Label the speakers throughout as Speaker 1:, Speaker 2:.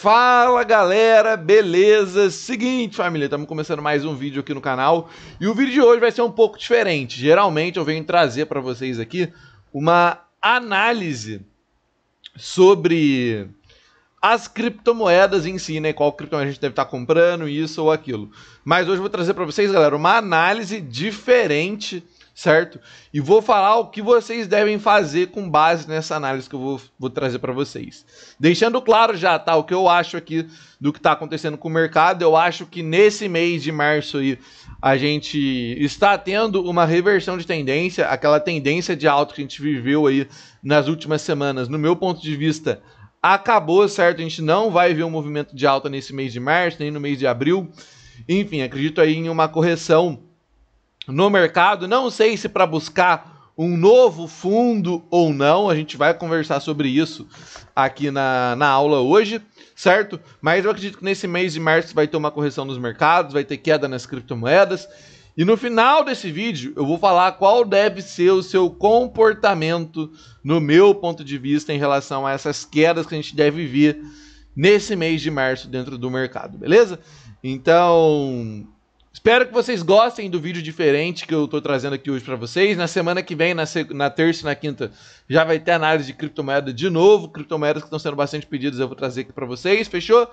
Speaker 1: Fala galera, beleza? Seguinte família, estamos começando mais um vídeo aqui no canal e o vídeo de hoje vai ser um pouco diferente. Geralmente eu venho trazer para vocês aqui uma análise sobre as criptomoedas em si, né? Qual criptomoeda a gente deve estar tá comprando, isso ou aquilo. Mas hoje eu vou trazer para vocês, galera, uma análise diferente certo? E vou falar o que vocês devem fazer com base nessa análise que eu vou, vou trazer para vocês. Deixando claro já, tá? O que eu acho aqui do que está acontecendo com o mercado, eu acho que nesse mês de março aí a gente está tendo uma reversão de tendência, aquela tendência de alta que a gente viveu aí nas últimas semanas, no meu ponto de vista, acabou, certo? A gente não vai ver um movimento de alta nesse mês de março, nem no mês de abril. Enfim, acredito aí em uma correção no mercado. Não sei se para buscar um novo fundo ou não, a gente vai conversar sobre isso aqui na, na aula hoje, certo? Mas eu acredito que nesse mês de março vai ter uma correção nos mercados, vai ter queda nas criptomoedas. E no final desse vídeo eu vou falar qual deve ser o seu comportamento, no meu ponto de vista, em relação a essas quedas que a gente deve vir nesse mês de março dentro do mercado, beleza? Então, Espero que vocês gostem do vídeo diferente que eu tô trazendo aqui hoje para vocês. Na semana que vem, na, na terça e na quinta, já vai ter análise de criptomoeda de novo. Criptomoedas que estão sendo bastante pedidas, eu vou trazer aqui para vocês, fechou?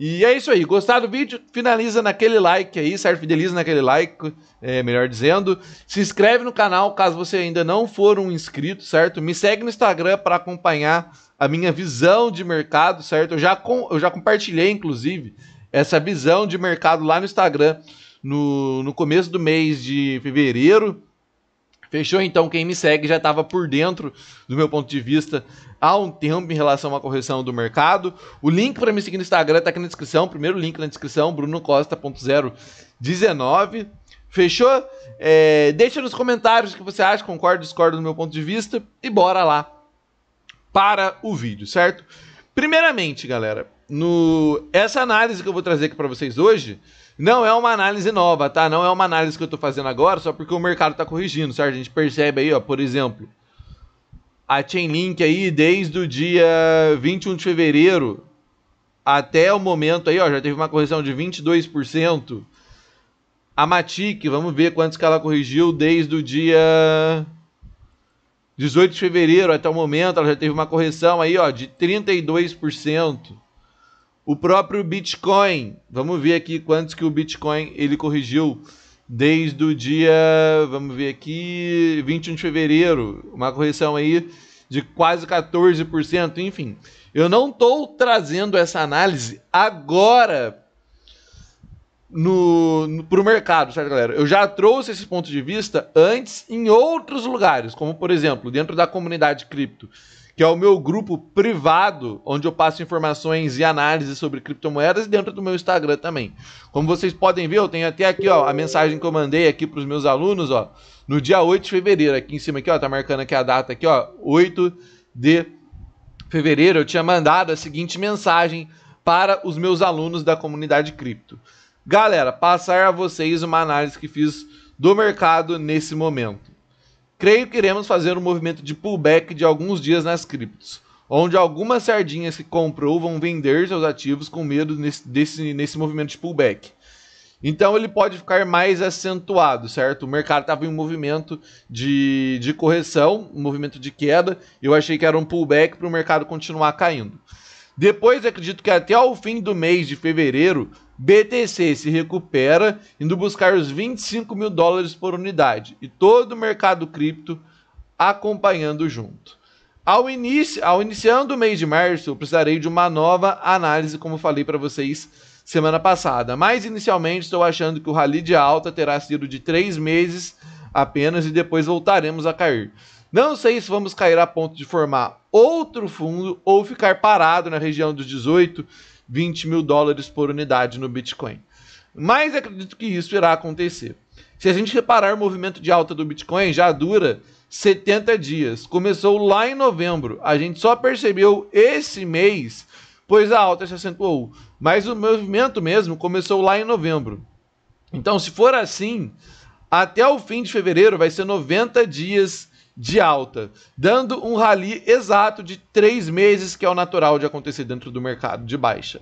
Speaker 1: E é isso aí. Gostar do vídeo? Finaliza naquele like aí, certo? Fideliza naquele like, é, melhor dizendo. Se inscreve no canal caso você ainda não for um inscrito, certo? Me segue no Instagram para acompanhar a minha visão de mercado, certo? Eu já, com, eu já compartilhei, inclusive, essa visão de mercado lá no Instagram no, no começo do mês de fevereiro. Fechou? Então, quem me segue já estava por dentro, do meu ponto de vista, há um tempo em relação à correção do mercado. O link para me seguir no Instagram está aqui na descrição. Primeiro link na descrição, brunocosta.019. Fechou? É, deixa nos comentários o que você acha, concorda, discorda do meu ponto de vista e bora lá para o vídeo, certo? Primeiramente, galera, no essa análise que eu vou trazer aqui para vocês hoje não é uma análise nova, tá? Não é uma análise que eu tô fazendo agora, só porque o mercado tá corrigindo, certo? A gente percebe aí, ó, por exemplo, a Chainlink aí desde o dia 21 de fevereiro até o momento aí, ó, já teve uma correção de 22%. A Matic, vamos ver quantos que ela corrigiu desde o dia 18 de fevereiro até o momento, ela já teve uma correção aí, ó, de 32%. O próprio Bitcoin, vamos ver aqui quantos que o Bitcoin ele corrigiu desde o dia, vamos ver aqui, 21 de fevereiro, uma correção aí de quase 14%, enfim. Eu não estou trazendo essa análise agora no, no, para o mercado, certo, galera? Eu já trouxe esse ponto de vista antes em outros lugares, como por exemplo, dentro da comunidade cripto que é o meu grupo privado, onde eu passo informações e análises sobre criptomoedas e dentro do meu Instagram também. Como vocês podem ver, eu tenho até aqui, ó, a mensagem que eu mandei aqui para os meus alunos, ó, no dia 8 de fevereiro, aqui em cima aqui, ó, tá marcando aqui a data aqui, ó, 8 de fevereiro, eu tinha mandado a seguinte mensagem para os meus alunos da comunidade cripto. Galera, passar a vocês uma análise que fiz do mercado nesse momento. Creio que iremos fazer um movimento de pullback de alguns dias nas criptos, onde algumas sardinhas que comprou vão vender seus ativos com medo nesse, desse, nesse movimento de pullback. Então ele pode ficar mais acentuado, certo? O mercado estava em um movimento de, de correção, um movimento de queda. Eu achei que era um pullback para o mercado continuar caindo. Depois acredito que até o fim do mês de fevereiro BTC se recupera, indo buscar os 25 mil dólares por unidade e todo o mercado cripto acompanhando junto. Ao, inicio, ao iniciando o mês de março, eu precisarei de uma nova análise, como falei para vocês semana passada. Mas inicialmente estou achando que o rally de alta terá sido de três meses apenas e depois voltaremos a cair. Não sei se vamos cair a ponto de formar outro fundo ou ficar parado na região dos 18 20 mil dólares por unidade no Bitcoin. Mas acredito que isso irá acontecer. Se a gente reparar, o movimento de alta do Bitcoin já dura 70 dias. Começou lá em novembro. A gente só percebeu esse mês, pois a alta se acentuou. Mas o movimento mesmo começou lá em novembro. Então, se for assim, até o fim de fevereiro vai ser 90 dias de alta, dando um rally exato de três meses, que é o natural de acontecer dentro do mercado de baixa.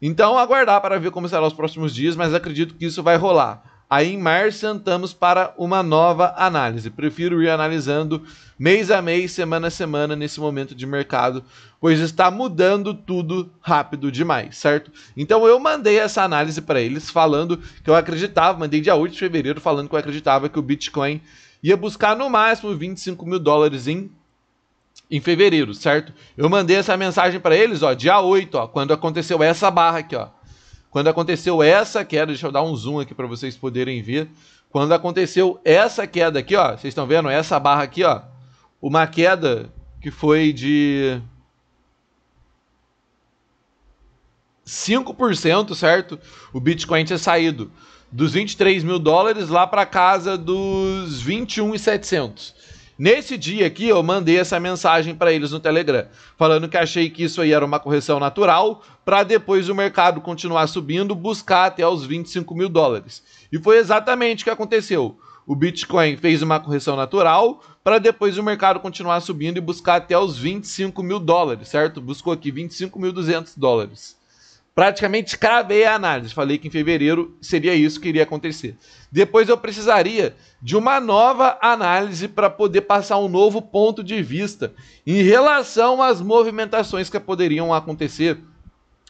Speaker 1: Então, aguardar para ver como será os próximos dias, mas acredito que isso vai rolar. Aí em março sentamos para uma nova análise. Prefiro ir analisando mês a mês, semana a semana nesse momento de mercado, pois está mudando tudo rápido demais, certo? Então eu mandei essa análise para eles falando que eu acreditava, mandei dia 8 de fevereiro falando que eu acreditava que o Bitcoin ia buscar no máximo 25 mil dólares em, em fevereiro, certo? Eu mandei essa mensagem para eles, ó, dia 8, ó, quando aconteceu essa barra aqui, ó. Quando aconteceu essa queda, deixa eu dar um zoom aqui para vocês poderem ver. Quando aconteceu essa queda aqui, ó, vocês estão vendo essa barra aqui, ó, uma queda que foi de 5%, certo? O Bitcoin tinha saído dos 23 mil dólares lá para casa dos 21,700. Nesse dia aqui, eu mandei essa mensagem para eles no Telegram, falando que achei que isso aí era uma correção natural, para depois o mercado continuar subindo, buscar até os 25 mil dólares. E foi exatamente o que aconteceu. O Bitcoin fez uma correção natural, para depois o mercado continuar subindo e buscar até os 25 mil dólares, certo? Buscou aqui 25.200 dólares. Praticamente cravei a análise. Falei que em fevereiro seria isso que iria acontecer. Depois eu precisaria de uma nova análise para poder passar um novo ponto de vista em relação às movimentações que poderiam acontecer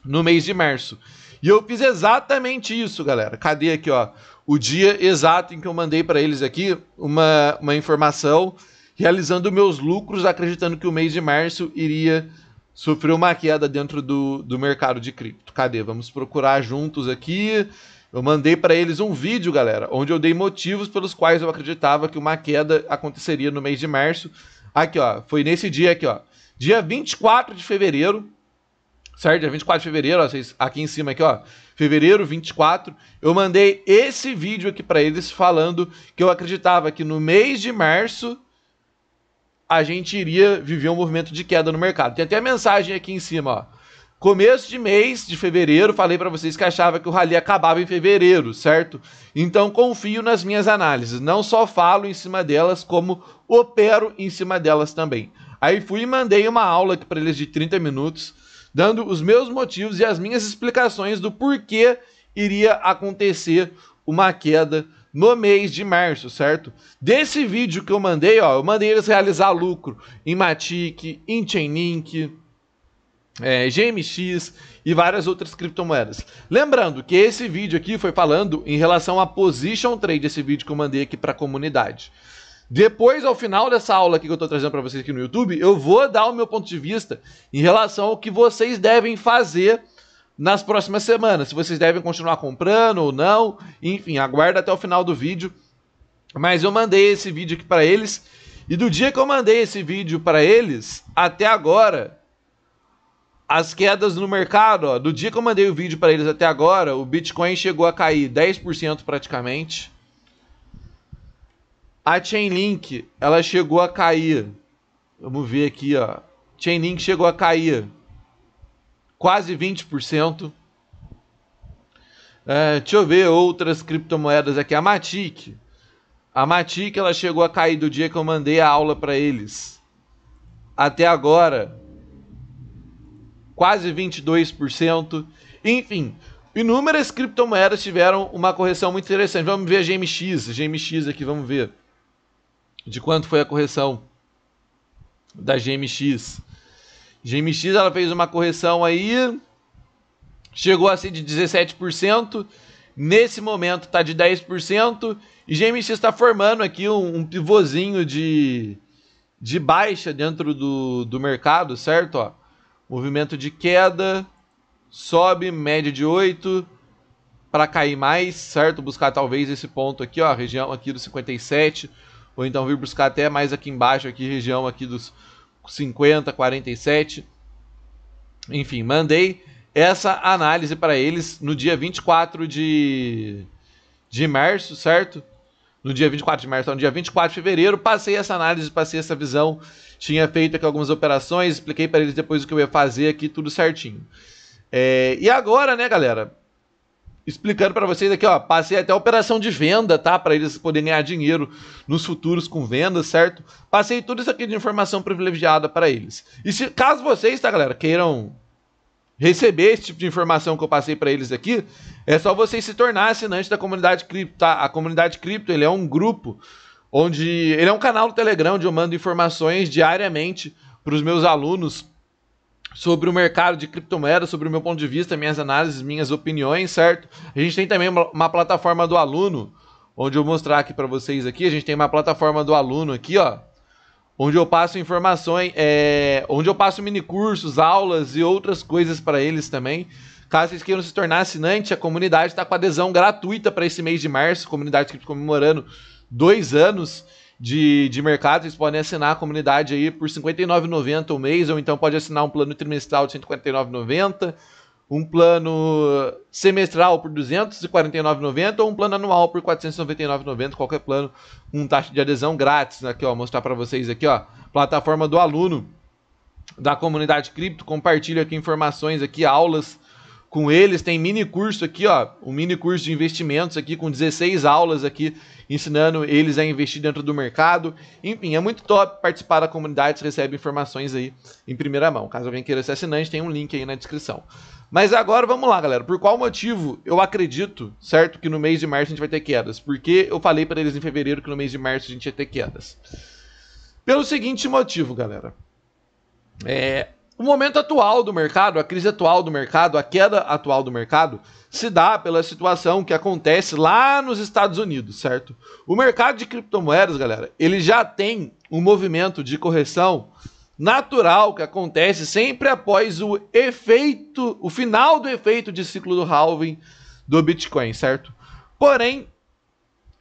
Speaker 1: no mês de março. E eu fiz exatamente isso, galera. Cadê aqui, ó? O dia exato em que eu mandei para eles aqui uma, uma informação realizando meus lucros, acreditando que o mês de março iria sofreu uma queda dentro do, do mercado de cripto. Cadê? Vamos procurar juntos aqui. Eu mandei para eles um vídeo, galera, onde eu dei motivos pelos quais eu acreditava que uma queda aconteceria no mês de março. Aqui, ó, foi nesse dia aqui, ó. Dia 24 de fevereiro, certo? Dia 24 de fevereiro, ó, vocês, aqui em cima aqui, ó. Fevereiro 24, eu mandei esse vídeo aqui para eles falando que eu acreditava que no mês de março a gente iria viver um movimento de queda no mercado. Tem até a mensagem aqui em cima, ó. Começo de mês de fevereiro, falei para vocês que achava que o rally acabava em fevereiro, certo? Então confio nas minhas análises, não só falo em cima delas, como opero em cima delas também. Aí fui e mandei uma aula aqui para eles de 30 minutos, dando os meus motivos e as minhas explicações do porquê iria acontecer uma queda no mês de março, certo? Desse vídeo que eu mandei, ó, eu mandei eles realizar lucro em Matic, em Chainlink, é, GMX e várias outras criptomoedas. Lembrando que esse vídeo aqui foi falando em relação a position trade, esse vídeo que eu mandei aqui para a comunidade. Depois, ao final dessa aula aqui que eu estou trazendo para vocês aqui no YouTube, eu vou dar o meu ponto de vista em relação ao que vocês devem fazer nas próximas semanas, se vocês devem continuar comprando ou não. Enfim, aguarda até o final do vídeo. Mas eu mandei esse vídeo aqui para eles. E do dia que eu mandei esse vídeo para eles, até agora, as quedas no mercado, ó, do dia que eu mandei o vídeo para eles até agora, o Bitcoin chegou a cair 10% praticamente. A Chainlink, ela chegou a cair. Vamos ver aqui, ó. Chainlink chegou a cair quase 20%. É, deixa eu ver outras criptomoedas aqui. A Matic. A Matic ela chegou a cair do dia que eu mandei a aula para eles. Até agora, quase 22%. Enfim, inúmeras criptomoedas tiveram uma correção muito interessante. Vamos ver a GMX. GMX aqui, vamos ver de quanto foi a correção da GMX. GMX ela fez uma correção aí, chegou a ser de 17%, nesse momento está de 10%, e GMX está formando aqui um, um pivôzinho de, de baixa dentro do, do mercado, certo? Ó, movimento de queda, sobe, média de 8 para cair mais, certo? Buscar talvez esse ponto aqui, ó, região aqui dos 57, ou então vir buscar até mais aqui embaixo, aqui região aqui dos 50, 47. Enfim, mandei essa análise para eles no dia 24 de, de março, certo? No dia 24 de março, então, no dia 24 de fevereiro, passei essa análise, passei essa visão. Tinha feito aqui algumas operações, expliquei para eles depois o que eu ia fazer aqui, tudo certinho. É, e agora, né, galera? explicando para vocês aqui, ó, passei até operação de venda, tá? Para eles poderem ganhar dinheiro nos futuros com vendas, certo? Passei tudo isso aqui de informação privilegiada para eles. E se caso vocês, tá, galera, queiram receber esse tipo de informação que eu passei para eles aqui, é só vocês se tornar assinante da comunidade cripto, tá? A comunidade cripto, ele é um grupo onde ele é um canal do Telegram onde eu mando informações diariamente para os meus alunos sobre o mercado de criptomoedas, sobre o meu ponto de vista, minhas análises, minhas opiniões, certo? A gente tem também uma, plataforma do aluno, onde eu vou mostrar aqui para vocês aqui, a gente tem uma plataforma do aluno aqui, ó, onde eu passo informações, é, onde eu passo minicursos, aulas e outras coisas para eles também. Caso vocês queiram se tornar assinante, a comunidade está com adesão gratuita para esse mês de março, comunidade cripto comemorando dois anos de, de mercado. Vocês podem assinar a comunidade aí por R$ 59,90 o mês, ou então pode assinar um plano trimestral de R$ 149,90, um plano semestral por R$ 249,90 ou um plano anual por R$ 499,90, qualquer plano com taxa de adesão grátis. Aqui, ó, mostrar para vocês aqui, ó, plataforma do aluno da comunidade cripto, compartilho aqui informações aqui, aulas com eles. Tem mini curso aqui, ó, um mini curso de investimentos aqui com 16 aulas aqui ensinando eles a investir dentro do mercado. Enfim, é muito top participar da comunidade, você recebe informações aí em primeira mão. Caso alguém queira ser assinante, tem um link aí na descrição. Mas agora vamos lá, galera. Por qual motivo eu acredito, certo, que no mês de março a gente vai ter quedas? Porque eu falei para eles em fevereiro que no mês de março a gente ia ter quedas. Pelo seguinte motivo, galera. É, o momento atual do mercado, a crise atual do mercado, a queda atual do mercado, se dá pela situação que acontece lá nos Estados Unidos, certo? O mercado de criptomoedas, galera, ele já tem um movimento de correção natural que acontece sempre após o efeito, o final do efeito de ciclo do halving do Bitcoin, certo? Porém,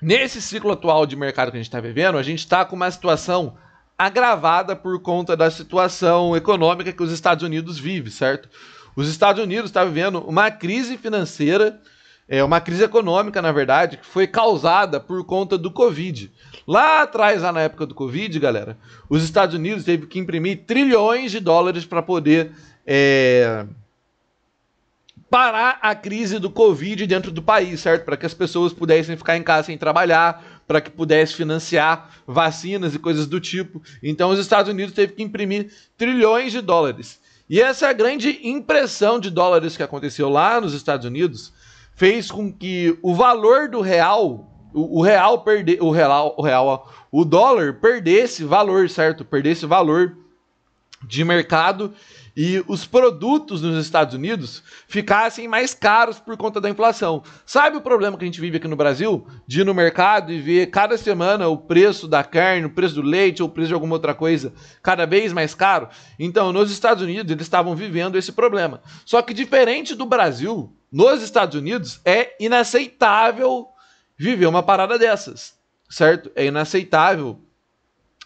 Speaker 1: nesse ciclo atual de mercado que a gente está vivendo, a gente está com uma situação agravada por conta da situação econômica que os Estados Unidos vivem, certo? Os Estados Unidos está vivendo uma crise financeira, é uma crise econômica, na verdade, que foi causada por conta do Covid. Lá atrás, lá na época do Covid, galera, os Estados Unidos teve que imprimir trilhões de dólares para poder é, parar a crise do Covid dentro do país, certo? Para que as pessoas pudessem ficar em casa sem trabalhar, para que pudesse financiar vacinas e coisas do tipo. Então os Estados Unidos teve que imprimir trilhões de dólares. E essa é grande impressão de dólares que aconteceu lá nos Estados Unidos fez com que o valor do real, o, o real perde, o real, o real, o dólar perdesse valor, certo? Perdesse valor de mercado e os produtos nos Estados Unidos ficassem mais caros por conta da inflação. Sabe o problema que a gente vive aqui no Brasil? De ir no mercado e ver cada semana o preço da carne, o preço do leite ou o preço de alguma outra coisa cada vez mais caro? Então, nos Estados Unidos, eles estavam vivendo esse problema. Só que diferente do Brasil, nos Estados Unidos é inaceitável viver uma parada dessas, certo? É inaceitável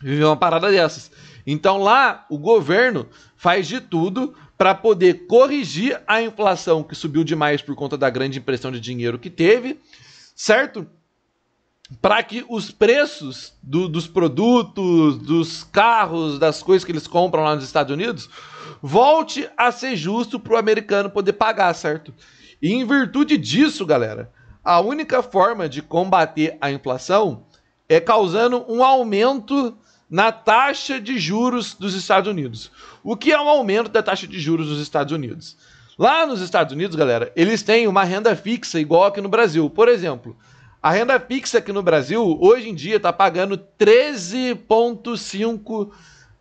Speaker 1: viver uma parada dessas. Então lá o governo faz de tudo para poder corrigir a inflação que subiu demais por conta da grande impressão de dinheiro que teve, certo? Para que os preços do, dos produtos, dos carros, das coisas que eles compram lá nos Estados Unidos, volte a ser justo para o americano poder pagar, certo? E em virtude disso, galera, a única forma de combater a inflação é causando um aumento na taxa de juros dos Estados Unidos, o que é um aumento da taxa de juros dos Estados Unidos. Lá nos Estados Unidos, galera, eles têm uma renda fixa igual aqui no Brasil. Por exemplo, a renda fixa aqui no Brasil, hoje em dia, está pagando 13,5%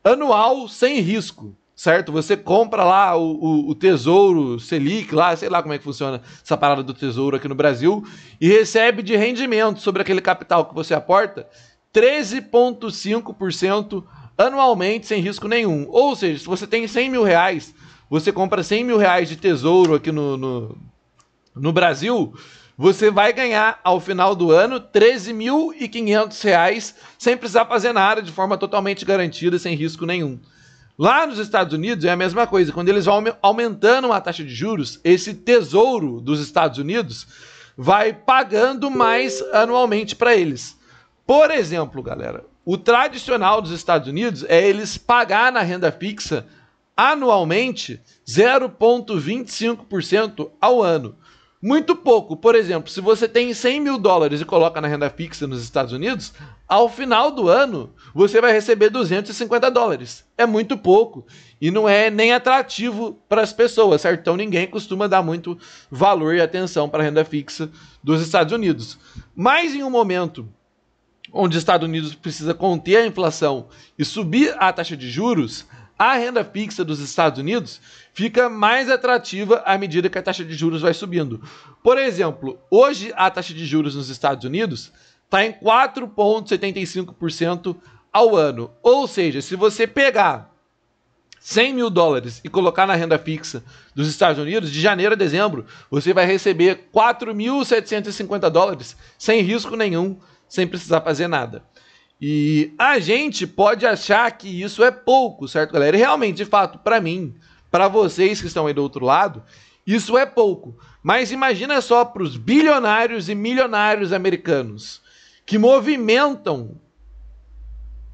Speaker 1: anual sem risco, certo? Você compra lá o, o, o, Tesouro Selic, lá, sei lá como é que funciona essa parada do Tesouro aqui no Brasil, e recebe de rendimento sobre aquele capital que você aporta 13,5% anualmente sem risco nenhum. Ou seja, se você tem 100 mil reais, você compra 100 mil reais de tesouro aqui no, no, no Brasil, você vai ganhar ao final do ano 13.500 reais sem precisar fazer nada, de forma totalmente garantida, sem risco nenhum. Lá nos Estados Unidos é a mesma coisa, quando eles vão aumentando a taxa de juros, esse tesouro dos Estados Unidos vai pagando mais anualmente para eles. Por exemplo, galera, o tradicional dos Estados Unidos é eles pagar na renda fixa anualmente 0,25% ao ano. Muito pouco. Por exemplo, se você tem 100 mil dólares e coloca na renda fixa nos Estados Unidos, ao final do ano você vai receber 250 dólares. É muito pouco e não é nem atrativo para as pessoas, certo? Então ninguém costuma dar muito valor e atenção para a renda fixa dos Estados Unidos. Mas em um momento onde os Estados Unidos precisa conter a inflação e subir a taxa de juros, a renda fixa dos Estados Unidos fica mais atrativa à medida que a taxa de juros vai subindo. Por exemplo, hoje a taxa de juros nos Estados Unidos está em 4,75% ao ano. Ou seja, se você pegar 100 mil dólares e colocar na renda fixa dos Estados Unidos, de janeiro a dezembro, você vai receber 4.750 dólares sem risco nenhum sem precisar fazer nada. E a gente pode achar que isso é pouco, certo, galera? E realmente, de fato, para mim, para vocês que estão aí do outro lado, isso é pouco. Mas imagina só para os bilionários e milionários americanos que movimentam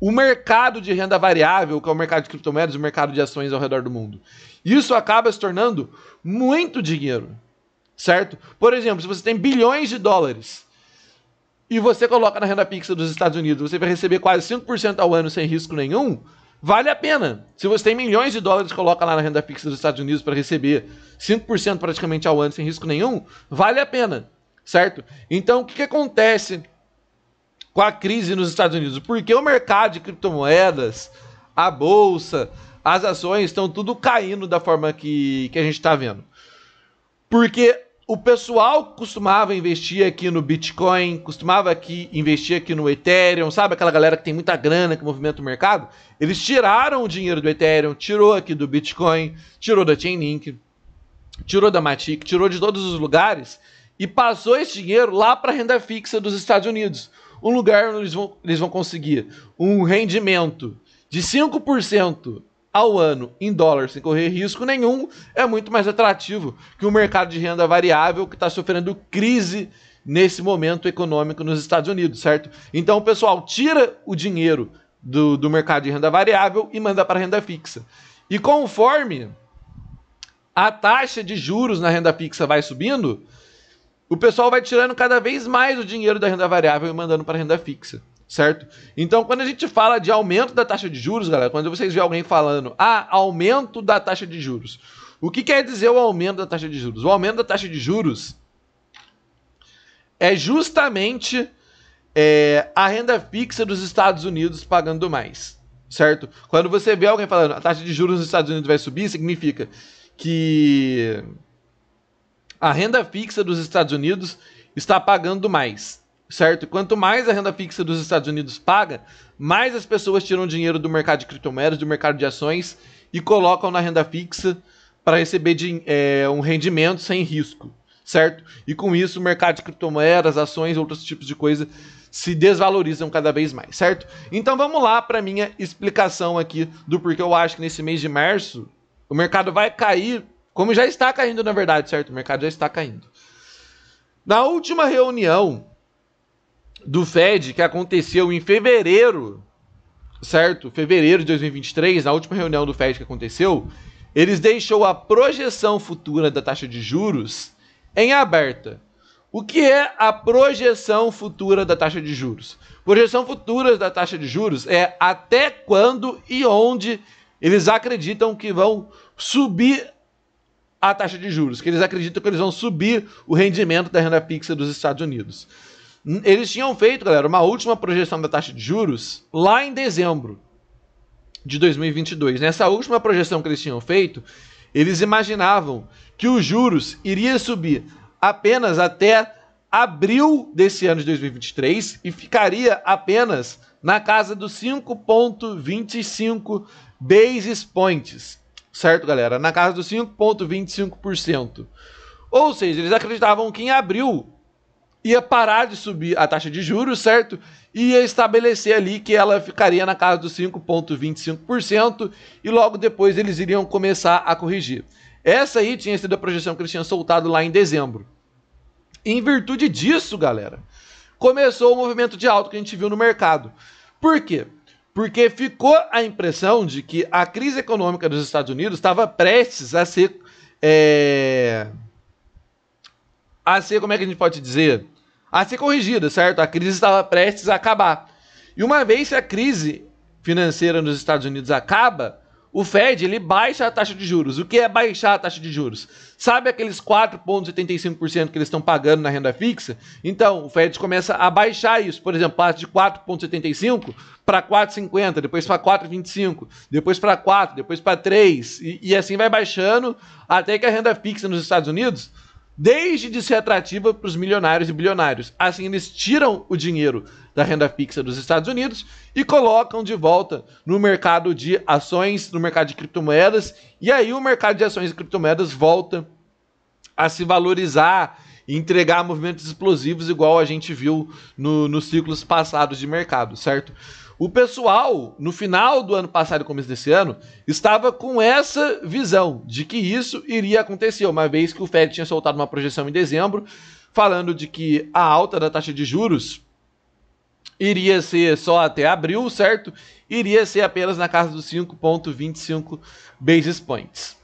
Speaker 1: o mercado de renda variável, que é o mercado de criptomoedas, o mercado de ações ao redor do mundo. Isso acaba se tornando muito dinheiro, certo? Por exemplo, se você tem bilhões de dólares e você coloca na renda fixa dos Estados Unidos, você vai receber quase 5% ao ano sem risco nenhum, vale a pena. Se você tem milhões de dólares, coloca lá na renda fixa dos Estados Unidos para receber 5% praticamente ao ano sem risco nenhum, vale a pena, certo? Então, o que, que acontece com a crise nos Estados Unidos? Porque o mercado de criptomoedas, a bolsa, as ações estão tudo caindo da forma que, que a gente está vendo. Porque o pessoal costumava investir aqui no Bitcoin, costumava aqui investir aqui no Ethereum, sabe aquela galera que tem muita grana que movimenta o mercado? Eles tiraram o dinheiro do Ethereum, tirou aqui do Bitcoin, tirou da Chainlink, tirou da Matic, tirou de todos os lugares e passou esse dinheiro lá para a renda fixa dos Estados Unidos, um lugar onde eles vão, eles vão conseguir um rendimento de 5% ao ano em dólar sem correr risco nenhum é muito mais atrativo que o mercado de renda variável que está sofrendo crise nesse momento econômico nos Estados Unidos, certo? Então, pessoal, tira o dinheiro do, do mercado de renda variável e manda para renda fixa. E conforme a taxa de juros na renda fixa vai subindo, o pessoal vai tirando cada vez mais o dinheiro da renda variável e mandando para renda fixa certo? Então, quando a gente fala de aumento da taxa de juros, galera, quando vocês vê alguém falando, ah, aumento da taxa de juros, o que quer dizer o aumento da taxa de juros? O aumento da taxa de juros é justamente é, a renda fixa dos Estados Unidos pagando mais, certo? Quando você vê alguém falando, a taxa de juros nos Estados Unidos vai subir, significa que a renda fixa dos Estados Unidos está pagando mais, certo? Quanto mais a renda fixa dos Estados Unidos paga, mais as pessoas tiram dinheiro do mercado de criptomoedas, do mercado de ações e colocam na renda fixa para receber de, é, um rendimento sem risco, certo? E com isso, o mercado de criptomoedas, ações, outros tipos de coisa se desvalorizam cada vez mais, certo? Então vamos lá para minha explicação aqui do porquê eu acho que nesse mês de março o mercado vai cair, como já está caindo na verdade, certo? O mercado já está caindo. Na última reunião do Fed que aconteceu em fevereiro, certo? Fevereiro de 2023, na última reunião do Fed que aconteceu, eles deixou a projeção futura da taxa de juros em aberta. O que é a projeção futura da taxa de juros? Projeção futura da taxa de juros é até quando e onde eles acreditam que vão subir a taxa de juros, que eles acreditam que eles vão subir o rendimento da renda fixa dos Estados Unidos. Eles tinham feito, galera, uma última projeção da taxa de juros lá em dezembro de 2022. Nessa última projeção que eles tinham feito, eles imaginavam que os juros iria subir apenas até abril desse ano de 2023 e ficaria apenas na casa dos 5.25 basis points, certo, galera? Na casa dos 5.25%. Ou seja, eles acreditavam que em abril ia parar de subir a taxa de juros, certo? Ia estabelecer ali que ela ficaria na casa dos 5,25% e logo depois eles iriam começar a corrigir. Essa aí tinha sido a projeção que eles tinham soltado lá em dezembro. Em virtude disso, galera, começou o movimento de alto que a gente viu no mercado. Por quê? Porque ficou a impressão de que a crise econômica dos Estados Unidos estava prestes a ser. É a ser, como é que a gente pode dizer? A ser corrigida, certo? A crise estava prestes a acabar. E uma vez que a crise financeira nos Estados Unidos acaba, o Fed ele baixa a taxa de juros. O que é baixar a taxa de juros? Sabe aqueles 4,75% que eles estão pagando na renda fixa? Então, o Fed começa a baixar isso. Por exemplo, passa de 4,75 para 4,50, depois para 4,25, depois para 4, depois para 3, e, e assim vai baixando até que a renda fixa nos Estados Unidos desde de ser atrativa para os milionários e bilionários. Assim, eles tiram o dinheiro da renda fixa dos Estados Unidos e colocam de volta no mercado de ações, no mercado de criptomoedas, e aí o mercado de ações e criptomoedas volta a se valorizar e entregar movimentos explosivos, igual a gente viu no, nos ciclos passados de mercado, certo? O pessoal, no final do ano passado e começo desse ano, estava com essa visão de que isso iria acontecer, uma vez que o Fed tinha soltado uma projeção em dezembro, falando de que a alta da taxa de juros iria ser só até abril, certo? Iria ser apenas na casa dos 5,25 basis points.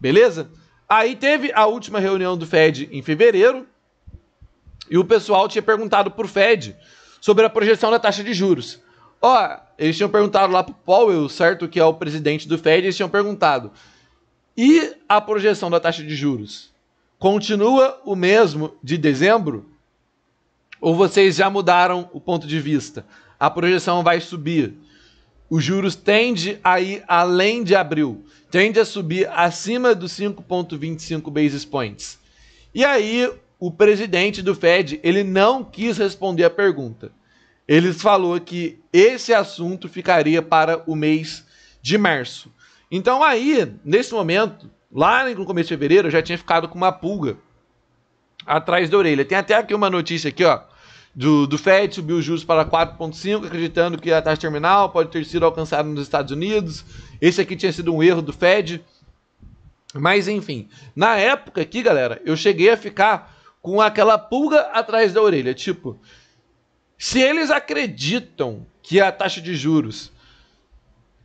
Speaker 1: Beleza? Aí teve a última reunião do Fed em fevereiro e o pessoal tinha perguntado para o Fed sobre a projeção da taxa de juros. Ó, oh, eles tinham perguntado lá pro Powell, certo, que é o presidente do Fed, eles tinham perguntado. E a projeção da taxa de juros? Continua o mesmo de dezembro? Ou vocês já mudaram o ponto de vista? A projeção vai subir. Os juros tende a ir além de abril, tende a subir acima dos 5,25 basis points. E aí, o presidente do Fed, ele não quis responder a pergunta eles falou que esse assunto ficaria para o mês de março. Então aí, nesse momento, lá no começo de fevereiro, eu já tinha ficado com uma pulga atrás da orelha. Tem até aqui uma notícia aqui, ó, do, do Fed subiu os juros para 4.5, acreditando que a taxa terminal pode ter sido alcançada nos Estados Unidos. Esse aqui tinha sido um erro do Fed. Mas enfim, na época aqui, galera, eu cheguei a ficar com aquela pulga atrás da orelha, tipo, se eles acreditam que a taxa de juros,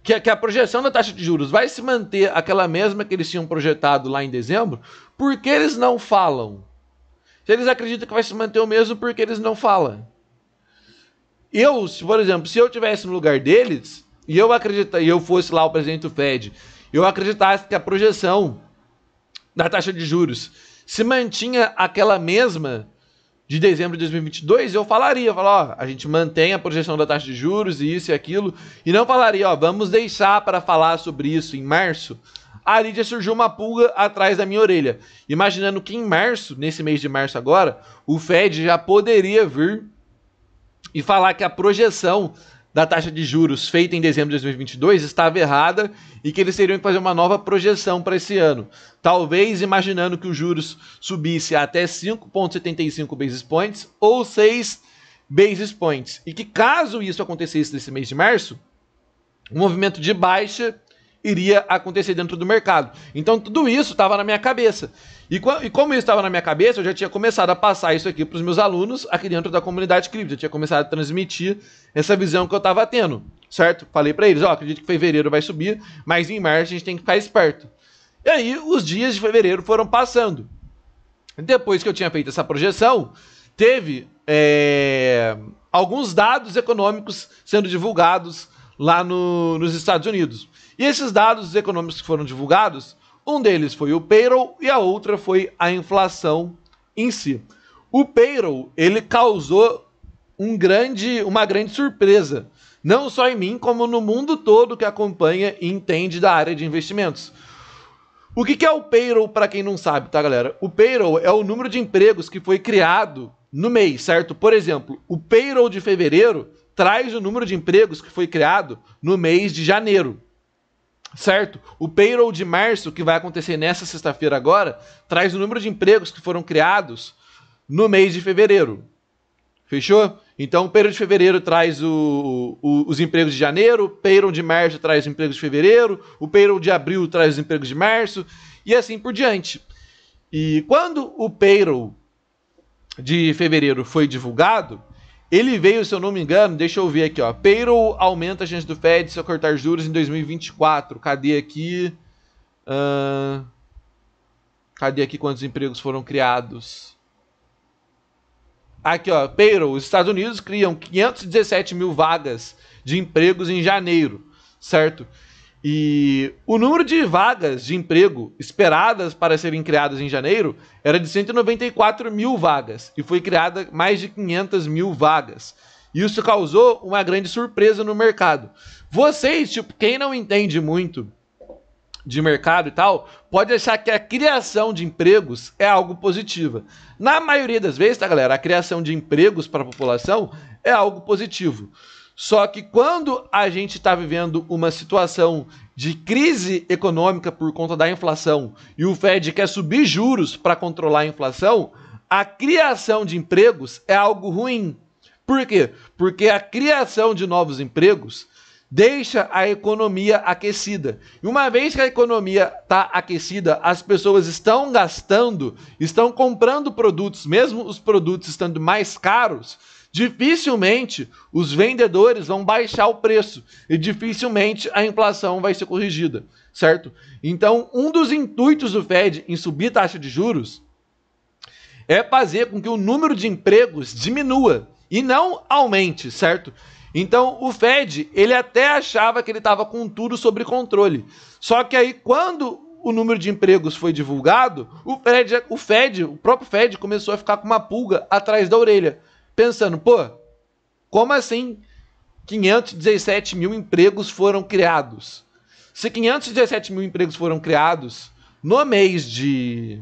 Speaker 1: que a, que a projeção da taxa de juros vai se manter aquela mesma que eles tinham projetado lá em dezembro, por que eles não falam? Se eles acreditam que vai se manter o mesmo, por que eles não falam? Eu, se, por exemplo, se eu tivesse no lugar deles e eu acreditar, e eu fosse lá o presidente do Fed, eu acreditasse que a projeção da taxa de juros se mantinha aquela mesma de dezembro de 2022, eu falaria, falar, ó, a gente mantém a projeção da taxa de juros e isso e aquilo, e não falaria, ó, vamos deixar para falar sobre isso em março. A Lídia surgiu uma pulga atrás da minha orelha, imaginando que em março, nesse mês de março agora, o Fed já poderia vir e falar que a projeção da taxa de juros feita em dezembro de 2022 estava errada e que eles teriam que fazer uma nova projeção para esse ano. Talvez imaginando que os juros subisse até 5,75 basis points ou 6 basis points. E que caso isso acontecesse nesse mês de março, o um movimento de baixa iria acontecer dentro do mercado. Então tudo isso estava na minha cabeça. E, e como isso estava na minha cabeça, eu já tinha começado a passar isso aqui para os meus alunos aqui dentro da comunidade cripto. Eu tinha começado a transmitir essa visão que eu estava tendo, certo? Falei para eles, ó, oh, acredito que fevereiro vai subir, mas em março a gente tem que ficar esperto. E aí os dias de fevereiro foram passando. Depois que eu tinha feito essa projeção, teve é, alguns dados econômicos sendo divulgados lá no, nos Estados Unidos. E esses dados econômicos que foram divulgados, um deles foi o payroll e a outra foi a inflação em si. O payroll, ele causou um grande, uma grande surpresa, não só em mim, como no mundo todo que acompanha e entende da área de investimentos. O que é o payroll para quem não sabe, tá, galera? O payroll é o número de empregos que foi criado no mês, certo? Por exemplo, o payroll de fevereiro traz o número de empregos que foi criado no mês de janeiro certo? O payroll de março, que vai acontecer nessa sexta-feira agora, traz o número de empregos que foram criados no mês de fevereiro. Fechou? Então, o payroll de fevereiro traz o, o, os empregos de janeiro, o payroll de março traz os empregos de fevereiro, o payroll de abril traz os empregos de março, e assim por diante. E quando o payroll de fevereiro foi divulgado, ele veio, se eu não me engano, deixa eu ver aqui, ó. Payroll aumenta a chance do Fed se eu cortar juros em 2024. Cadê aqui? Uh, cadê aqui quantos empregos foram criados? Aqui, ó. Payroll. Os Estados Unidos criam 517 mil vagas de empregos em janeiro, certo? E o número de vagas de emprego esperadas para serem criadas em janeiro era de 194 mil vagas e foi criada mais de 500 mil vagas. Isso causou uma grande surpresa no mercado. Vocês, tipo, quem não entende muito de mercado e tal, pode achar que a criação de empregos é algo positiva. Na maioria das vezes, tá, galera? A criação de empregos para a população é algo positivo. Só que quando a gente está vivendo uma situação de crise econômica por conta da inflação e o Fed quer subir juros para controlar a inflação, a criação de empregos é algo ruim. Por quê? Porque a criação de novos empregos deixa a economia aquecida. E uma vez que a economia está aquecida, as pessoas estão gastando, estão comprando produtos, mesmo os produtos estando mais caros, dificilmente os vendedores vão baixar o preço e dificilmente a inflação vai ser corrigida, certo? Então, um dos intuitos do Fed em subir taxa de juros é fazer com que o número de empregos diminua e não aumente, certo? Então, o Fed, ele até achava que ele estava com tudo sob controle. Só que aí, quando o número de empregos foi divulgado, o Fed, o Fed, o próprio Fed começou a ficar com uma pulga atrás da orelha pensando, pô, como assim 517 mil empregos foram criados? Se 517 mil empregos foram criados no mês de,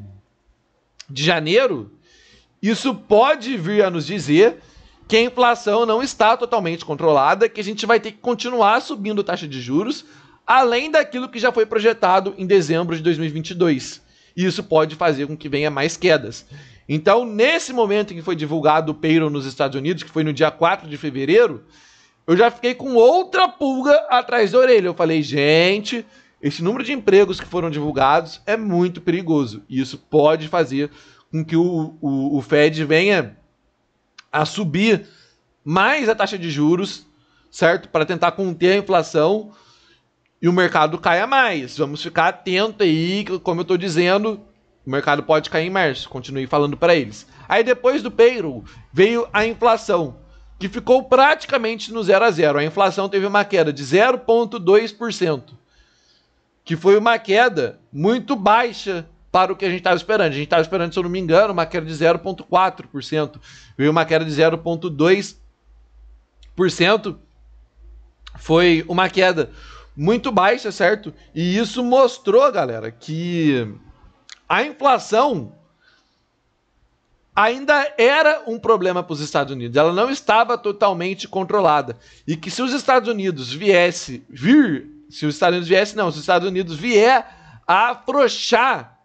Speaker 1: de janeiro, isso pode vir a nos dizer que a inflação não está totalmente controlada, que a gente vai ter que continuar subindo taxa de juros, além daquilo que já foi projetado em dezembro de 2022. E isso pode fazer com que venha mais quedas. Então, nesse momento em que foi divulgado o payroll nos Estados Unidos, que foi no dia 4 de fevereiro, eu já fiquei com outra pulga atrás da orelha. Eu falei, gente, esse número de empregos que foram divulgados é muito perigoso. E isso pode fazer com que o, o, o Fed venha a subir mais a taxa de juros, certo? Para tentar conter a inflação e o mercado caia mais. Vamos ficar atento aí, como eu estou dizendo, o mercado pode cair em março, continuei falando para eles. Aí depois do payroll veio a inflação, que ficou praticamente no zero a zero. A inflação teve uma queda de 0,2%, que foi uma queda muito baixa para o que a gente estava esperando. A gente estava esperando, se eu não me engano, uma queda de 0,4%. Veio uma queda de 0,2%. Foi uma queda muito baixa, certo? E isso mostrou, galera, que a inflação ainda era um problema para os Estados Unidos. Ela não estava totalmente controlada. E que se os Estados Unidos viesse vir, se os Estados Unidos viesse, não, se os Estados Unidos vier a afrouxar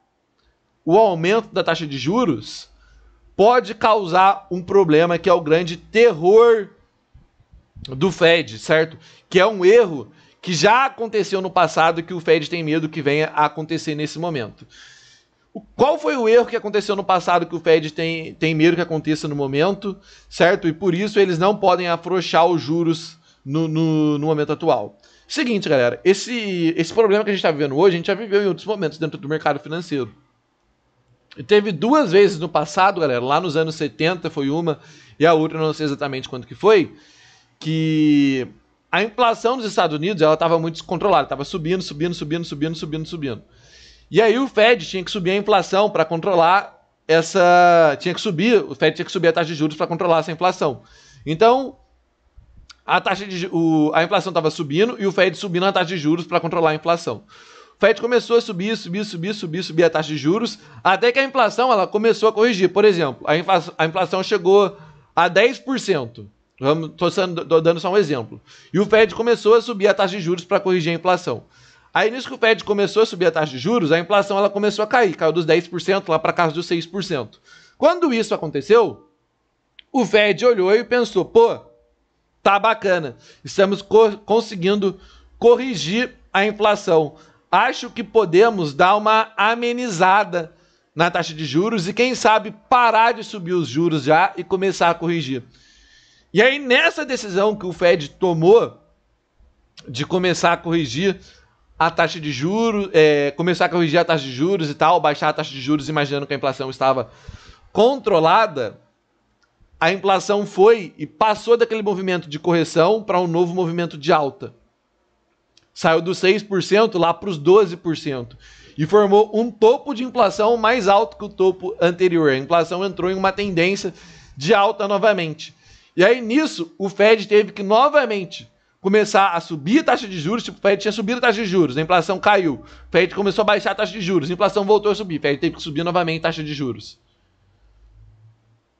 Speaker 1: o aumento da taxa de juros, pode causar um problema que é o grande terror do Fed, certo? Que é um erro que já aconteceu no passado e que o Fed tem medo que venha a acontecer nesse momento qual foi o erro que aconteceu no passado que o Fed tem, tem medo que aconteça no momento, certo? E por isso eles não podem afrouxar os juros no, no, no momento atual. Seguinte, galera, esse, esse problema que a gente está vivendo hoje, a gente já viveu em outros momentos dentro do mercado financeiro. E teve duas vezes no passado, galera, lá nos anos 70 foi uma, e a outra não sei exatamente quanto que foi, que a inflação dos Estados Unidos ela estava muito descontrolada, estava subindo, subindo, subindo, subindo, subindo, subindo. E aí o Fed tinha que subir a inflação para controlar essa. Tinha que subir, o Fed tinha que subir a taxa de juros para controlar essa inflação. Então, a taxa de o, a inflação estava subindo e o Fed subindo a taxa de juros para controlar a inflação. O Fed começou a subir, subir, subir, subir, subir a taxa de juros, até que a inflação ela começou a corrigir. Por exemplo, a inflação, a inflação chegou a 10%. Estou dando só um exemplo. E o Fed começou a subir a taxa de juros para corrigir a inflação. Aí nisso que o Fed começou a subir a taxa de juros, a inflação ela começou a cair, caiu dos 10% lá para casa dos 6%. Quando isso aconteceu, o Fed olhou e pensou: pô, tá bacana, estamos co conseguindo corrigir a inflação. Acho que podemos dar uma amenizada na taxa de juros e, quem sabe, parar de subir os juros já e começar a corrigir. E aí, nessa decisão que o Fed tomou de começar a corrigir a taxa de juros, é, começar a corrigir a taxa de juros e tal, baixar a taxa de juros, imaginando que a inflação estava controlada, a inflação foi e passou daquele movimento de correção para um novo movimento de alta. Saiu dos 6% lá para os 12% e formou um topo de inflação mais alto que o topo anterior. A inflação entrou em uma tendência de alta novamente. E aí nisso, o Fed teve que novamente começar a subir a taxa de juros, tipo, o Fed tinha subido a taxa de juros, a inflação caiu. O Fed começou a baixar a taxa de juros, a inflação voltou a subir, o Fed teve que subir novamente a taxa de juros.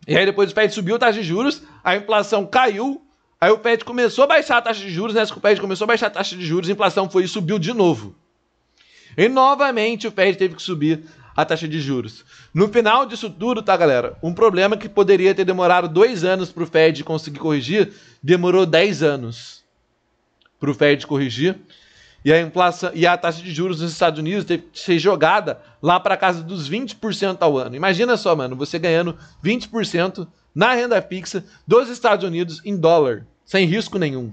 Speaker 1: E aí depois o Fed subiu a taxa de juros, a inflação caiu, aí o Fed começou a baixar a taxa de juros, nessa né? que o Fed começou a baixar a taxa de juros, a inflação foi e subiu de novo. E novamente o Fed teve que subir a taxa de juros. No final disso tudo, tá, galera? Um problema que poderia ter demorado dois anos para o Fed conseguir corrigir, demorou dez anos para o Fed corrigir. E a, inflação, e a taxa de juros nos Estados Unidos teve que ser jogada lá para casa dos 20% ao ano. Imagina só, mano, você ganhando 20% na renda fixa dos Estados Unidos em dólar, sem risco nenhum.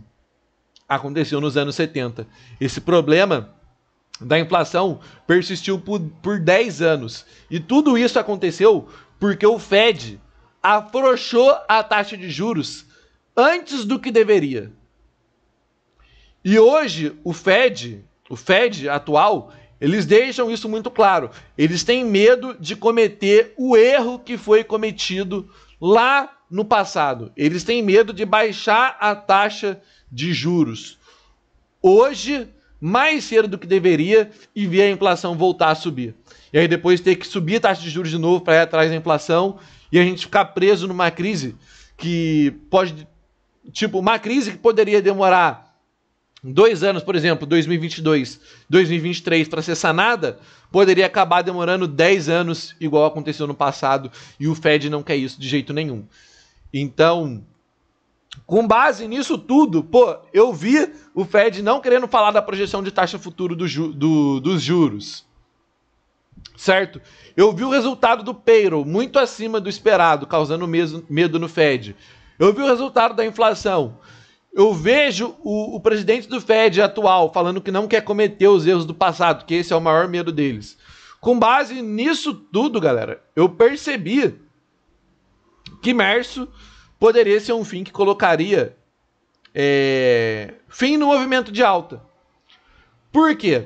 Speaker 1: Aconteceu nos anos 70. Esse problema da inflação persistiu por, por 10 anos. E tudo isso aconteceu porque o Fed afrouxou a taxa de juros antes do que deveria. E hoje o Fed, o Fed atual, eles deixam isso muito claro. Eles têm medo de cometer o erro que foi cometido lá no passado. Eles têm medo de baixar a taxa de juros. Hoje, mais cedo do que deveria, e ver a inflação voltar a subir. E aí depois ter que subir a taxa de juros de novo para ir atrás da inflação e a gente ficar preso numa crise que pode. Tipo, uma crise que poderia demorar dois anos, por exemplo, 2022, 2023, para ser sanada, poderia acabar demorando 10 anos, igual aconteceu no passado, e o Fed não quer isso de jeito nenhum. Então, com base nisso tudo, pô, eu vi o Fed não querendo falar da projeção de taxa futuro do ju do, dos juros. Certo? Eu vi o resultado do payroll muito acima do esperado, causando medo no Fed. Eu vi o resultado da inflação eu vejo o, o presidente do Fed atual falando que não quer cometer os erros do passado, que esse é o maior medo deles. Com base nisso tudo, galera, eu percebi que março poderia ser um fim que colocaria é, fim no movimento de alta. Por quê?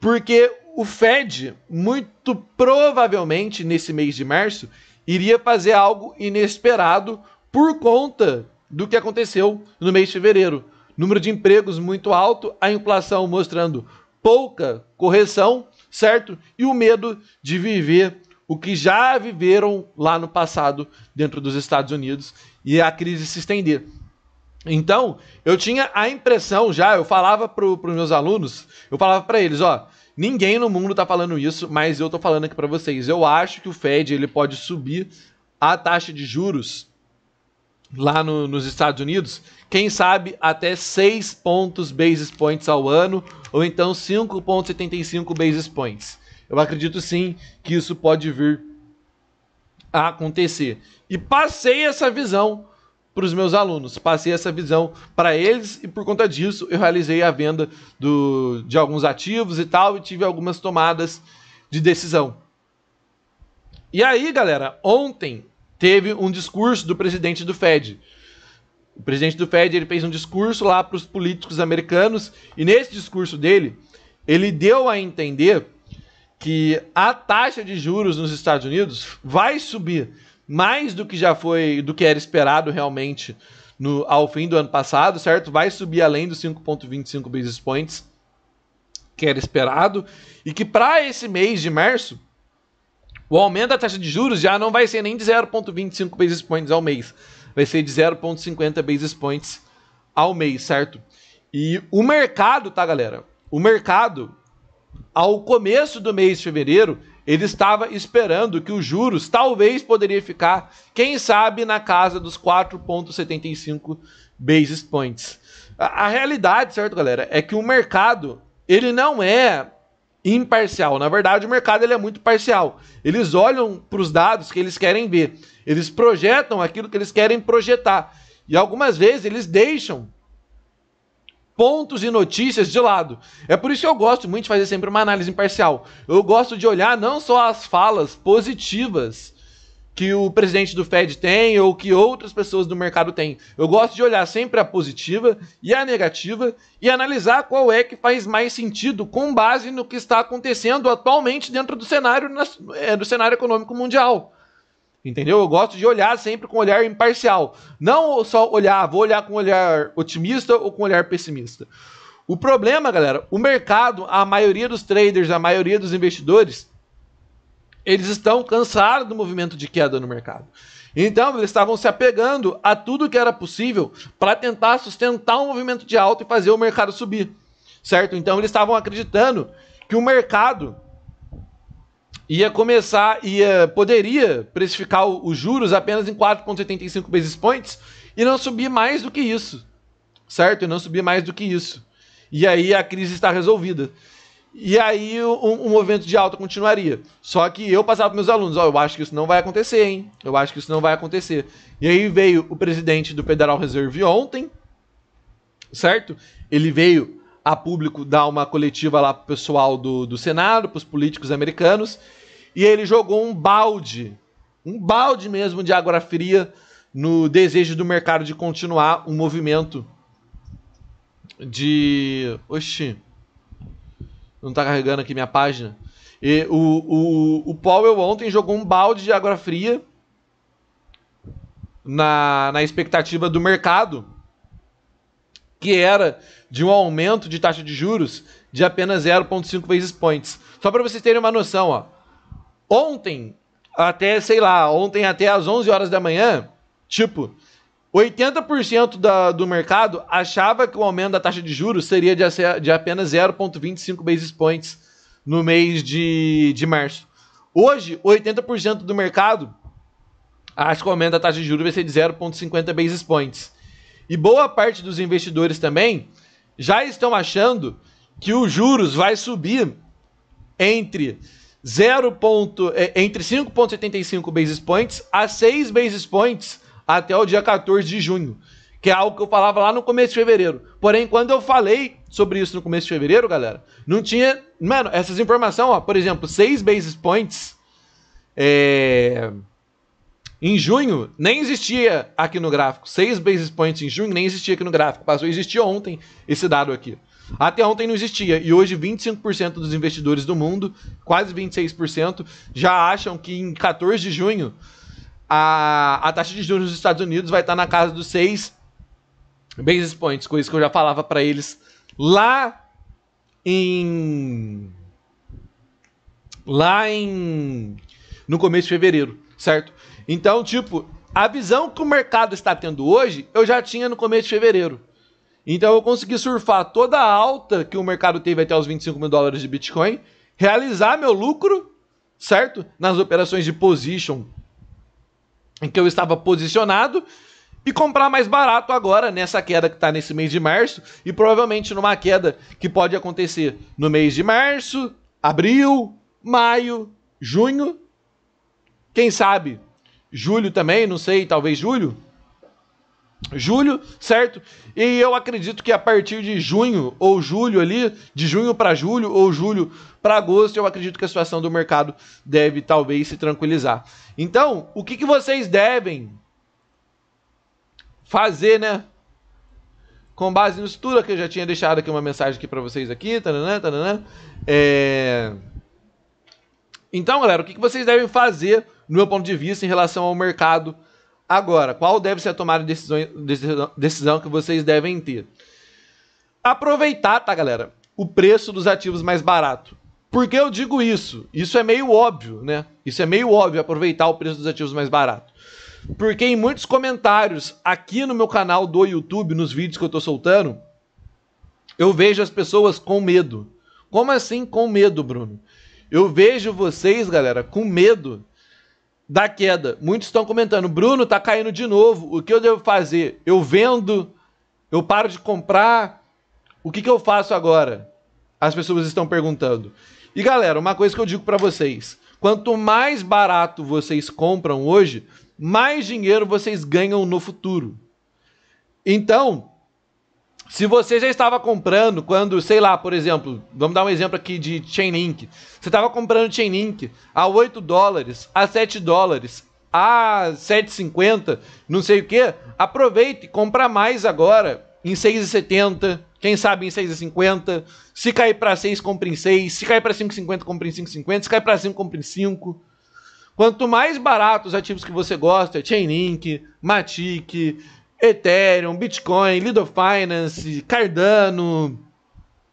Speaker 1: Porque o Fed, muito provavelmente nesse mês de março, iria fazer algo inesperado por conta do que aconteceu no mês de fevereiro. Número de empregos muito alto, a inflação mostrando pouca correção, certo? E o medo de viver o que já viveram lá no passado dentro dos Estados Unidos e a crise se estender. Então, eu tinha a impressão já, eu falava para os meus alunos, eu falava para eles, ó, ninguém no mundo está falando isso, mas eu estou falando aqui para vocês. Eu acho que o Fed ele pode subir a taxa de juros lá no, nos Estados Unidos, quem sabe até 6 pontos basis points ao ano, ou então 5,75 basis points. Eu acredito sim que isso pode vir a acontecer. E passei essa visão para os meus alunos, passei essa visão para eles e por conta disso eu realizei a venda do, de alguns ativos e tal e tive algumas tomadas de decisão. E aí, galera, ontem teve um discurso do presidente do Fed. O presidente do Fed ele fez um discurso lá para os políticos americanos e nesse discurso dele ele deu a entender que a taxa de juros nos Estados Unidos vai subir mais do que já foi, do que era esperado realmente no, ao fim do ano passado, certo? Vai subir além dos 5,25 basis points que era esperado e que para esse mês de março o aumento da taxa de juros já não vai ser nem de 0,25 basis points ao mês. Vai ser de 0,50 basis points ao mês, certo? E o mercado, tá, galera? O mercado, ao começo do mês de fevereiro, ele estava esperando que os juros talvez poderia ficar, quem sabe, na casa dos 4,75 basis points. A, a realidade, certo, galera, é que o mercado, ele não é imparcial. Na verdade, o mercado ele é muito parcial. Eles olham para os dados que eles querem ver. Eles projetam aquilo que eles querem projetar. E algumas vezes eles deixam pontos e notícias de lado. É por isso que eu gosto muito de fazer sempre uma análise imparcial. Eu gosto de olhar não só as falas positivas que o presidente do Fed tem ou que outras pessoas do mercado têm. Eu gosto de olhar sempre a positiva e a negativa e analisar qual é que faz mais sentido com base no que está acontecendo atualmente dentro do cenário, é, do cenário econômico mundial. Entendeu? Eu gosto de olhar sempre com olhar imparcial. Não só olhar, vou olhar com olhar otimista ou com olhar pessimista. O problema, galera, o mercado, a maioria dos traders, a maioria dos investidores, eles estão cansados do movimento de queda no mercado. Então, eles estavam se apegando a tudo que era possível para tentar sustentar um movimento de alta e fazer o mercado subir. Certo? Então, eles estavam acreditando que o mercado ia começar, ia, poderia precificar os juros apenas em 4,75 basis points e não subir mais do que isso. Certo? E não subir mais do que isso. E aí a crise está resolvida e aí o, o, movimento de alta continuaria. Só que eu passava para meus alunos, ó, oh, eu acho que isso não vai acontecer, hein? Eu acho que isso não vai acontecer. E aí veio o presidente do Federal Reserve ontem, certo? Ele veio a público dar uma coletiva lá pro pessoal do, do Senado, pros políticos americanos, e ele jogou um balde, um balde mesmo de água fria no desejo do mercado de continuar um movimento de... Oxi não tá carregando aqui minha página. E o, o, o Powell ontem jogou um balde de água fria na, na expectativa do mercado, que era de um aumento de taxa de juros de apenas 0,5 basis points. Só para vocês terem uma noção, ó. Ontem, até, sei lá, ontem até às 11 horas da manhã, tipo, 80% da, do mercado achava que o aumento da taxa de juros seria de, de apenas 0,25 basis points no mês de, de março. Hoje, 80% do mercado acha que o aumento da taxa de juros vai ser de 0,50 basis points. E boa parte dos investidores também já estão achando que os juros vai subir entre 0. É, entre 5,75 basis points a 6 basis points até o dia 14 de junho, que é algo que eu falava lá no começo de fevereiro. Porém, quando eu falei sobre isso no começo de fevereiro, galera, não tinha. Mano, essas informações, ó, por exemplo, seis basis points é... em junho nem existia aqui no gráfico. Seis basis points em junho nem existia aqui no gráfico. Passou a existir ontem esse dado aqui. Até ontem não existia, e hoje 25% dos investidores do mundo, quase 26%, já acham que em 14 de junho a, a taxa de juros dos Estados Unidos vai estar na casa dos 6 basis points, com isso que eu já falava para eles lá em lá em no começo de fevereiro, certo? Então, tipo, a visão que o mercado está tendo hoje, eu já tinha no começo de fevereiro. Então eu consegui surfar toda a alta que o mercado teve até os 25 mil dólares de Bitcoin, realizar meu lucro, certo? Nas operações de position em que eu estava posicionado e comprar mais barato agora nessa queda que está nesse mês de março e provavelmente numa queda que pode acontecer no mês de março, abril, maio, junho, quem sabe julho também, não sei, talvez julho julho, certo? E eu acredito que a partir de junho ou julho ali, de junho para julho ou julho para agosto, eu acredito que a situação do mercado deve talvez se tranquilizar. Então, o que, que vocês devem fazer, né? Com base nisso tudo, que eu já tinha deixado aqui uma mensagem aqui para vocês aqui, é, Então, galera, o que, que vocês devem fazer, no meu ponto de vista, em relação ao mercado Agora, qual deve ser a tomada de decisão, decisão que vocês devem ter? Aproveitar, tá, galera? O preço dos ativos mais barato. Por que eu digo isso? Isso é meio óbvio, né? Isso é meio óbvio, aproveitar o preço dos ativos mais barato. Porque em muitos comentários aqui no meu canal do YouTube, nos vídeos que eu tô soltando, eu vejo as pessoas com medo. Como assim com medo, Bruno? Eu vejo vocês, galera, com medo da queda. Muitos estão comentando: Bruno, tá caindo de novo. O que eu devo fazer? Eu vendo? Eu paro de comprar? O que, que eu faço agora? As pessoas estão perguntando. E galera, uma coisa que eu digo para vocês: quanto mais barato vocês compram hoje, mais dinheiro vocês ganham no futuro. Então, se você já estava comprando quando, sei lá, por exemplo, vamos dar um exemplo aqui de Chainlink. Você estava comprando Chainlink a 8 dólares, a 7 dólares, a 7,50, não sei o que, aproveite, compra mais agora em 6,70, quem sabe em 6,50. Se cair para 6, compre em 6. Se cair para 5,50, compre em 5,50. Se cair para 5, compre em 5. Quanto mais baratos os ativos que você gosta, Chainlink, Matic, Ethereum, Bitcoin, Lido Finance, Cardano,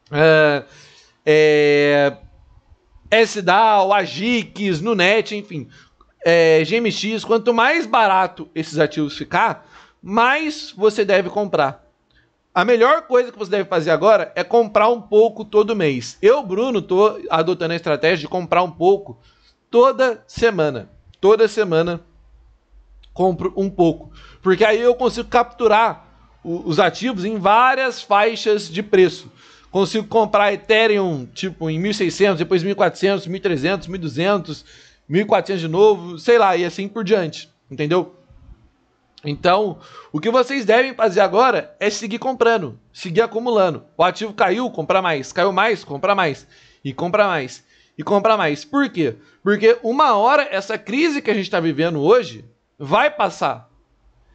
Speaker 1: uh, é, é SDAO, Agix, Nunet, enfim, é, GMX. Quanto mais barato esses ativos ficar, mais você deve comprar. A melhor coisa que você deve fazer agora é comprar um pouco todo mês. Eu, Bruno, tô adotando a estratégia de comprar um pouco toda semana. Toda semana compro um pouco. Porque aí eu consigo capturar os ativos em várias faixas de preço. Consigo comprar Ethereum tipo em 1600, depois 1400, 1300, 1200, 1400 de novo, sei lá, e assim por diante, entendeu? Então, o que vocês devem fazer agora é seguir comprando, seguir acumulando. O ativo caiu, comprar mais, caiu mais, comprar mais e comprar mais e comprar mais. Por quê? Porque uma hora essa crise que a gente está vivendo hoje, vai passar.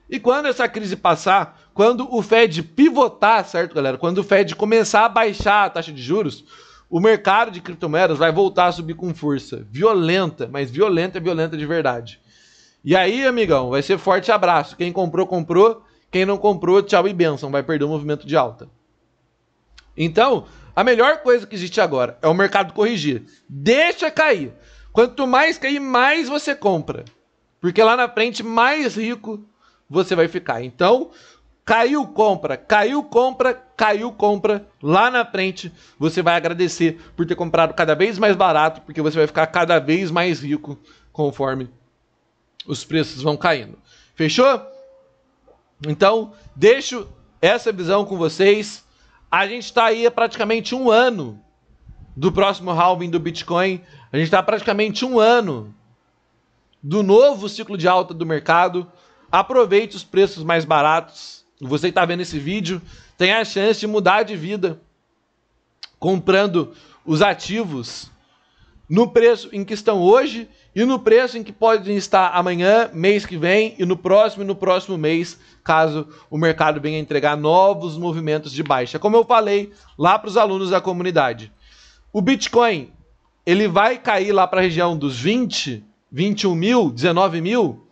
Speaker 1: E quando essa crise passar, quando o Fed pivotar, certo, galera? Quando o Fed começar a baixar a taxa de juros, o mercado de criptomoedas vai voltar a subir com força. Violenta, mas violenta, violenta de verdade. E aí, amigão, vai ser forte abraço. Quem comprou, comprou. Quem não comprou, tchau e benção. Vai perder o movimento de alta. Então, a melhor coisa que existe agora é o mercado corrigir. Deixa cair. Quanto mais cair, mais você compra. Porque lá na frente, mais rico você vai ficar. Então, caiu compra, caiu compra, caiu compra. Lá na frente, você vai agradecer por ter comprado cada vez mais barato, porque você vai ficar cada vez mais rico conforme os preços vão caindo. Fechou? Então, deixo essa visão com vocês. A gente está aí há praticamente um ano do próximo halving do Bitcoin. A gente está praticamente um ano do novo ciclo de alta do mercado. Aproveite os preços mais baratos. Você que está vendo esse vídeo tem a chance de mudar de vida comprando os ativos no preço em que estão hoje e no preço em que podem estar amanhã, mês que vem e no próximo e no próximo mês, caso o mercado venha entregar novos movimentos de baixa. Como eu falei lá para os alunos da comunidade, o Bitcoin ele vai cair lá para a região dos 20 21 mil, 19 mil?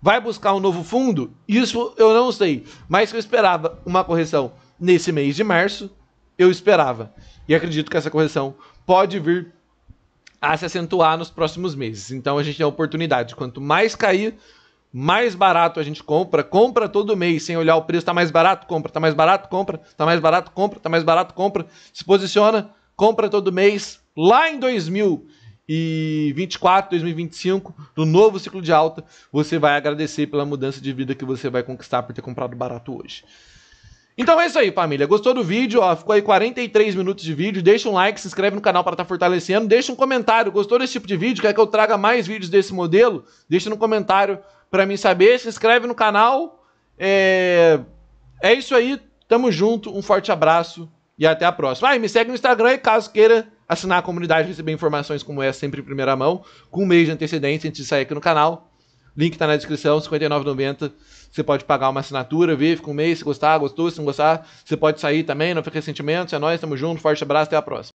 Speaker 1: Vai buscar um novo fundo? Isso eu não sei. Mas eu esperava uma correção nesse mês de março. Eu esperava. E acredito que essa correção pode vir a se acentuar nos próximos meses. Então a gente tem a oportunidade. Quanto mais cair, mais barato a gente compra. Compra todo mês, sem olhar o preço. Tá mais barato, compra. Tá mais barato, compra. Tá mais barato, compra. Tá mais barato, compra. Se posiciona, compra todo mês. Lá em 2000 2024, 2025, no novo ciclo de alta, você vai agradecer pela mudança de vida que você vai conquistar por ter comprado barato hoje. Então é isso aí, família. Gostou do vídeo? Ó, ficou aí 43 minutos de vídeo. Deixa um like, se inscreve no canal para estar tá fortalecendo. Deixa um comentário. Gostou desse tipo de vídeo? Quer que eu traga mais vídeos desse modelo? Deixa no comentário para mim saber. Se inscreve no canal. É... é isso aí. Tamo junto. Um forte abraço e até a próxima. Ah, e me segue no Instagram e caso queira assinar a comunidade, receber informações como essa sempre em primeira mão, com um mês de antecedência antes de sair aqui no canal. Link está na descrição, R$ 59,90. Você pode pagar uma assinatura, ver, fica um mês, se gostar, gostou, se não gostar, você pode sair também, não fica ressentimento. É nóis, tamo junto, forte abraço, até a próxima.